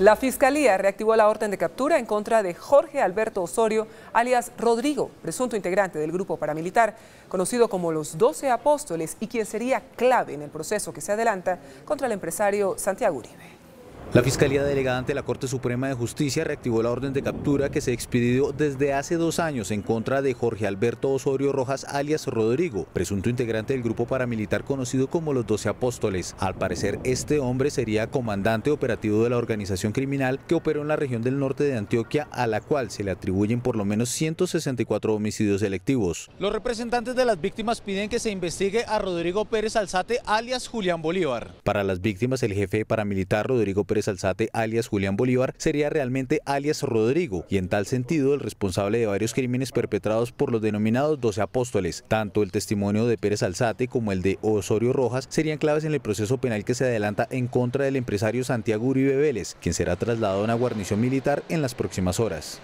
La Fiscalía reactivó la orden de captura en contra de Jorge Alberto Osorio, alias Rodrigo, presunto integrante del grupo paramilitar, conocido como los 12 apóstoles y quien sería clave en el proceso que se adelanta contra el empresario Santiago Uribe. La Fiscalía Delegada ante la Corte Suprema de Justicia reactivó la orden de captura que se expidió desde hace dos años en contra de Jorge Alberto Osorio Rojas alias Rodrigo, presunto integrante del grupo paramilitar conocido como los Doce Apóstoles. Al parecer, este hombre sería comandante operativo de la organización criminal que operó en la región del norte de Antioquia, a la cual se le atribuyen por lo menos 164 homicidios selectivos. Los representantes de las víctimas piden que se investigue a Rodrigo Pérez Alzate alias Julián Bolívar. Para las víctimas, el jefe paramilitar Rodrigo Pérez Pérez Alzate, alias Julián Bolívar, sería realmente alias Rodrigo, y en tal sentido el responsable de varios crímenes perpetrados por los denominados 12 apóstoles. Tanto el testimonio de Pérez Alzate como el de Osorio Rojas serían claves en el proceso penal que se adelanta en contra del empresario Santiago Uribe Vélez, quien será trasladado a una guarnición militar en las próximas horas.